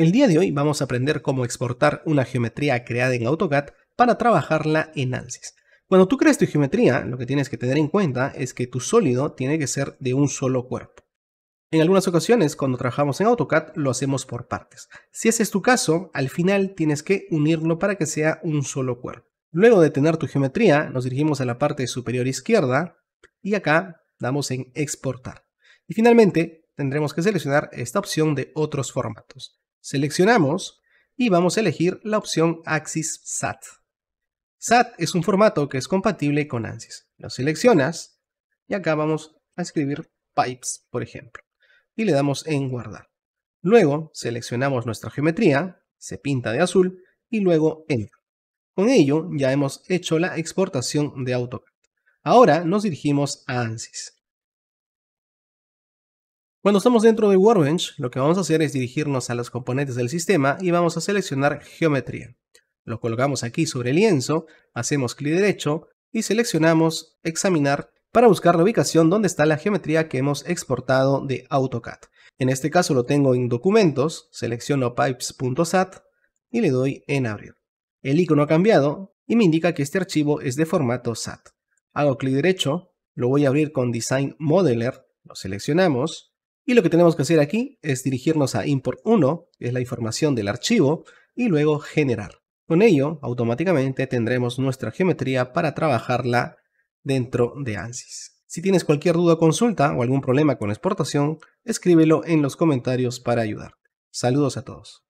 El día de hoy vamos a aprender cómo exportar una geometría creada en AutoCAD para trabajarla en ANSYS. Cuando tú creas tu geometría, lo que tienes que tener en cuenta es que tu sólido tiene que ser de un solo cuerpo. En algunas ocasiones, cuando trabajamos en AutoCAD, lo hacemos por partes. Si ese es tu caso, al final tienes que unirlo para que sea un solo cuerpo. Luego de tener tu geometría, nos dirigimos a la parte superior izquierda y acá damos en exportar. Y finalmente, tendremos que seleccionar esta opción de otros formatos. Seleccionamos y vamos a elegir la opción Axis SAT. SAT es un formato que es compatible con ANSYS. Lo seleccionas y acá vamos a escribir pipes, por ejemplo, y le damos en guardar. Luego seleccionamos nuestra geometría, se pinta de azul y luego enter. Con ello ya hemos hecho la exportación de AutoCAD. Ahora nos dirigimos a ANSYS. Cuando estamos dentro de Workbench, lo que vamos a hacer es dirigirnos a los componentes del sistema y vamos a seleccionar Geometría. Lo colocamos aquí sobre el lienzo, hacemos clic derecho y seleccionamos Examinar para buscar la ubicación donde está la geometría que hemos exportado de AutoCAD. En este caso lo tengo en Documentos, selecciono Pipes.sat y le doy en Abrir. El icono ha cambiado y me indica que este archivo es de formato SAT. Hago clic derecho, lo voy a abrir con Design Modeler, lo seleccionamos y lo que tenemos que hacer aquí es dirigirnos a import 1, que es la información del archivo, y luego generar. Con ello, automáticamente tendremos nuestra geometría para trabajarla dentro de ANSYS. Si tienes cualquier duda o consulta o algún problema con exportación, escríbelo en los comentarios para ayudar. Saludos a todos.